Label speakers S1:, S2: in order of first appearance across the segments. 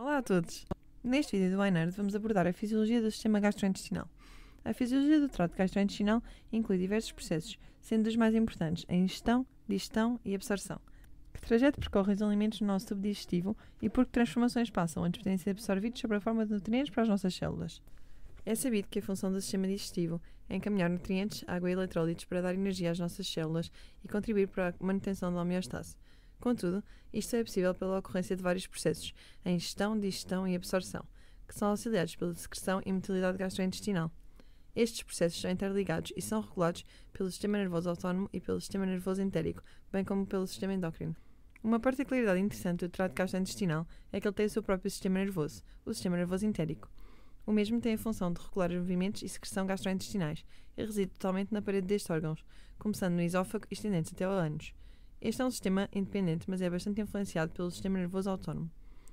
S1: Olá a todos! Neste vídeo do iNerd vamos abordar a fisiologia do sistema gastrointestinal. A fisiologia do trato gastrointestinal inclui diversos processos, sendo dos mais importantes a ingestão, digestão e absorção. Que trajeto percorrem os alimentos no nosso tubo digestivo e por que transformações passam antes de serem ser absorvidos sob a forma de nutrientes para as nossas células? É sabido que a função do sistema digestivo é encaminhar nutrientes, água e eletrólitos para dar energia às nossas células e contribuir para a manutenção da homeostase. Contudo, isto é possível pela ocorrência de vários processos, em ingestão, digestão e absorção, que são auxiliados pela secreção e motilidade gastrointestinal. Estes processos são interligados e são regulados pelo sistema nervoso autónomo e pelo sistema nervoso entérico, bem como pelo sistema endócrino. Uma particularidade interessante do trato gastrointestinal é que ele tem o seu próprio sistema nervoso, o sistema nervoso entérico. O mesmo tem a função de regular os movimentos e secreção gastrointestinais e reside totalmente na parede destes órgãos, começando no esófago e estendendo-se até ao ânus. Este é um sistema independente, mas é bastante influenciado pelo sistema nervoso autónomo.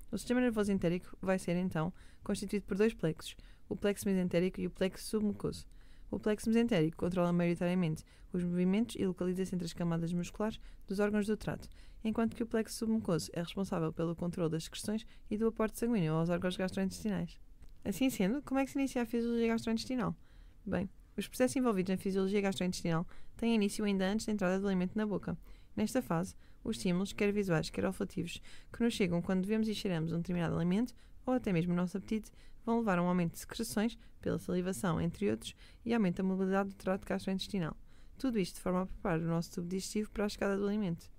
S1: O sistema nervoso entérico vai ser, então, constituído por dois plexos, o plexo mesentérico e o plexo submucoso. O plexo mesentérico controla maioritariamente os movimentos e localiza-se entre as camadas musculares dos órgãos do trato, enquanto que o plexo submucoso é responsável pelo controle das secreções e do aporte sanguíneo aos órgãos gastrointestinais. Assim sendo, como é que se inicia a fisiologia gastrointestinal? Bem, os processos envolvidos na fisiologia gastrointestinal têm início ainda antes da entrada do alimento na boca, Nesta fase, os estímulos, quer visuais, quer olfativos, que nos chegam quando devemos e cheiramos um determinado alimento, ou até mesmo o nosso apetite, vão levar a um aumento de secreções, pela salivação, entre outros, e aumenta a mobilidade do trato gastrointestinal. Tudo isto de forma a preparar o nosso tubo digestivo para a chegada do alimento.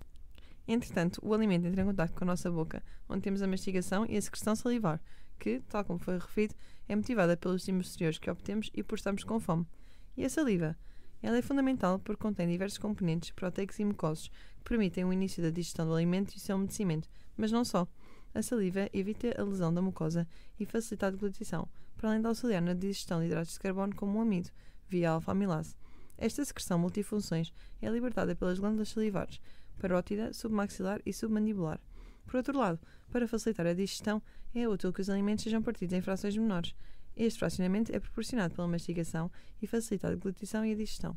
S1: Entretanto, o alimento entra em contato com a nossa boca, onde temos a mastigação e a secreção salivar, que, tal como foi referido, é motivada pelos estímulos exteriores que obtemos e por estarmos com fome. E a saliva? Ela é fundamental porque contém diversos componentes proteicos e mucosos que permitem o início da digestão do alimento e o seu umedecimento, mas não só. A saliva evita a lesão da mucosa e facilita a deglutição, para além de auxiliar na digestão de hidratos de carbono como o amido, via alfa-amilase. Esta secreção multifunções é libertada pelas glândulas salivares, parótida, submaxilar e submandibular. Por outro lado, para facilitar a digestão, é útil que os alimentos sejam partidos em frações menores, este fracionamento é proporcionado pela mastigação e facilita a deglutição e a digestão.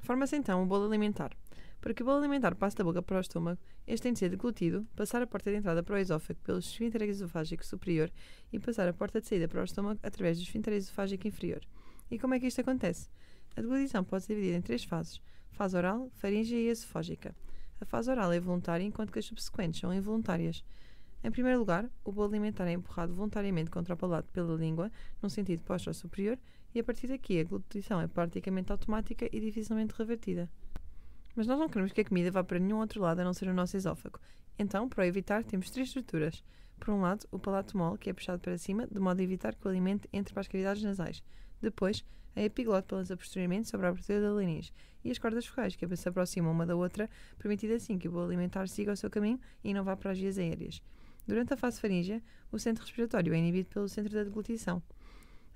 S1: Forma-se então o bolo alimentar. Para que o bolo alimentar passe da boca para o estômago, este tem de ser deglutido, passar a porta de entrada para o esófago pelo esfíncter esofágico superior e passar a porta de saída para o estômago através do esfíncter esofágico inferior. E como é que isto acontece? A deglutição pode ser dividida em três fases: fase oral, faríngea e esofágica. A fase oral é voluntária, enquanto que as subsequentes são involuntárias. Em primeiro lugar, o bolo alimentar é empurrado voluntariamente contra o palato pela língua, num sentido posto ao superior, e a partir daqui a glutição é praticamente automática e dificilmente revertida. Mas nós não queremos que a comida vá para nenhum outro lado a não ser o nosso esófago. Então, para o evitar, temos três estruturas. Por um lado, o palato mole, que é puxado para cima, de modo a evitar que o alimento entre para as cavidades nasais. Depois, a epiglote pelas aposteriamentos sobre a abertura da laringe e as cordas focais, que se aproximam uma da outra, permitindo assim que o bolo alimentar siga o seu caminho e não vá para as vias aéreas. Durante a fase faríngea, o centro respiratório é inibido pelo centro da deglutição.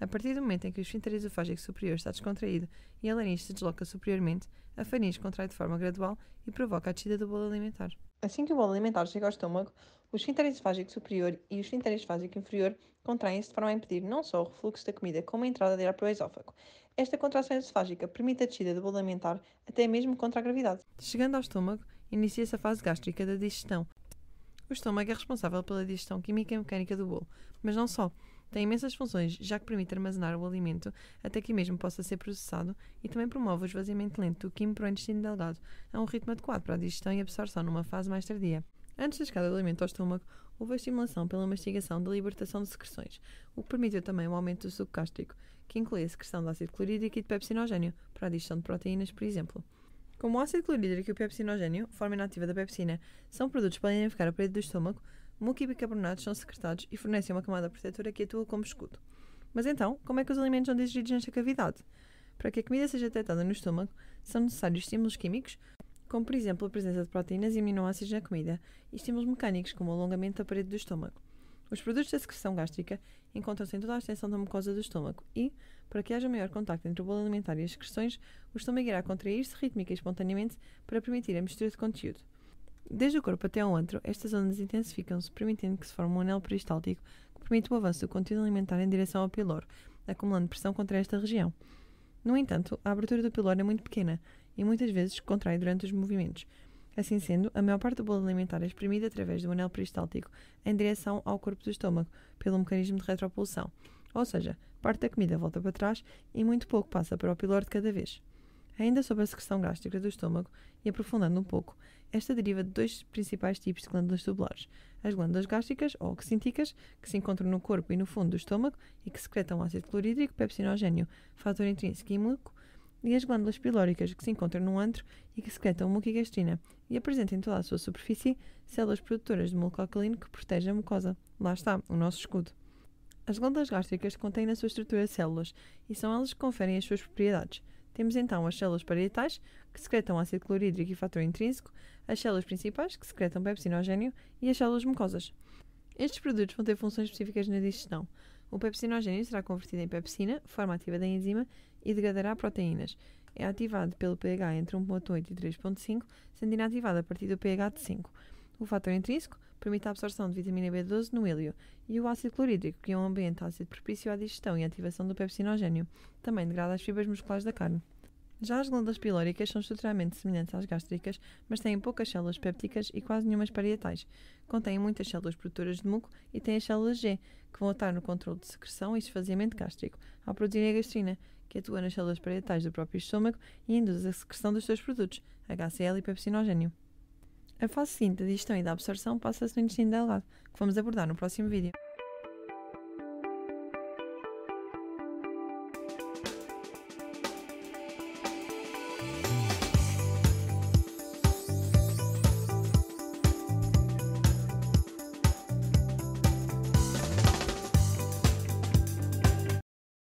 S1: A partir do momento em que o esfíncter esofágico superior está descontraído e a laringe se desloca superiormente, a faringe contrai de forma gradual e provoca a descida do bolo alimentar. Assim que o bolo alimentar chega ao estômago, o esfíncter esofágico superior e o esfíncter esofágico inferior contraem-se de forma a impedir não só o refluxo da comida, como a entrada de ar para o esófago. Esta contração esofágica permite a descida do bolo alimentar até mesmo contra a gravidade. Chegando ao estômago, inicia-se a fase gástrica da digestão, o estômago é responsável pela digestão química e mecânica do bolo, mas não só. Tem imensas funções, já que permite armazenar o alimento até que mesmo possa ser processado e também promove o esvaziamento lento do químico para o intestino delgado a é um ritmo adequado para a digestão e absorção numa fase mais tardia. Antes da chegada do alimento ao estômago, houve a estimulação pela mastigação da libertação de secreções, o que permitiu também o aumento do suco gástrico, que inclui a secreção de ácido clorídrico e de pepsinogênio para a digestão de proteínas, por exemplo. Como o ácido clorídrico e o pepsinogênio, forma inativa da pepsina, são produtos para podem a parede do estômago, muco e são secretados e fornecem uma camada protetora que atua como escudo. Mas então, como é que os alimentos são digeridos nesta cavidade? Para que a comida seja detectada no estômago, são necessários estímulos químicos, como por exemplo a presença de proteínas e aminoácidos na comida, e estímulos mecânicos, como o alongamento da parede do estômago. Os produtos da secreção gástrica encontram-se em toda a extensão da mucosa do estômago e, para que haja maior contacto entre o bolo alimentar e as secreções, o estômago irá contrair-se rítmica e espontaneamente para permitir a mistura de conteúdo. Desde o corpo até ao antro, estas ondas intensificam-se, permitindo que se forme um anel peristáltico que permite o avanço do conteúdo alimentar em direção ao piloro, acumulando pressão contra esta região. No entanto, a abertura do piloro é muito pequena e muitas vezes contrai durante os movimentos, Assim sendo, a maior parte do bolo alimentar é exprimida através do anel peristáltico em direção ao corpo do estômago, pelo mecanismo de retropulsão. Ou seja, parte da comida volta para trás e muito pouco passa para o pilar de cada vez. Ainda sobre a secreção gástrica do estômago, e aprofundando um pouco, esta deriva de dois principais tipos de glândulas tubulares: as glândulas gástricas, ou oxínticas, que se encontram no corpo e no fundo do estômago e que secretam ácido clorídrico pepsinogênio, fator intrínseco e e as glândulas pilóricas que se encontram no antro e que secretam mucigastrina e apresentam em toda a sua superfície células produtoras de muco alcalino que protege a mucosa. Lá está, o nosso escudo. As glândulas gástricas contêm na sua estrutura células e são elas que conferem as suas propriedades. Temos então as células parietais, que secretam ácido clorídrico e fator intrínseco, as células principais, que secretam pepsinogênio, e as células mucosas. Estes produtos vão ter funções específicas na digestão. O pepsinogênio será convertido em pepsina, forma ativa da enzima, e degradará proteínas. É ativado pelo pH entre 1.8 e 3.5, sendo inativado a partir do pH de 5. O fator intrínseco permite a absorção de vitamina B12 no hílio e o ácido clorídrico, que é um ambiente ácido propício à digestão e ativação do pepsinogênio. Também degrada as fibras musculares da carne. Já as glândulas pilóricas são estruturalmente semelhantes às gástricas, mas têm poucas células pépticas e quase nenhumas parietais. Contêm muitas células produtoras de muco e têm as células G, que vão atuar no controle de secreção e esfazimento gástrico, ao produzir a gastrina, que atua nas células parietais do próprio estômago e induz a secreção dos seus produtos, HCl e pepsinogênio. A fase seguinte da digestão e da absorção passa-se no intestino delgado, que vamos abordar no próximo vídeo.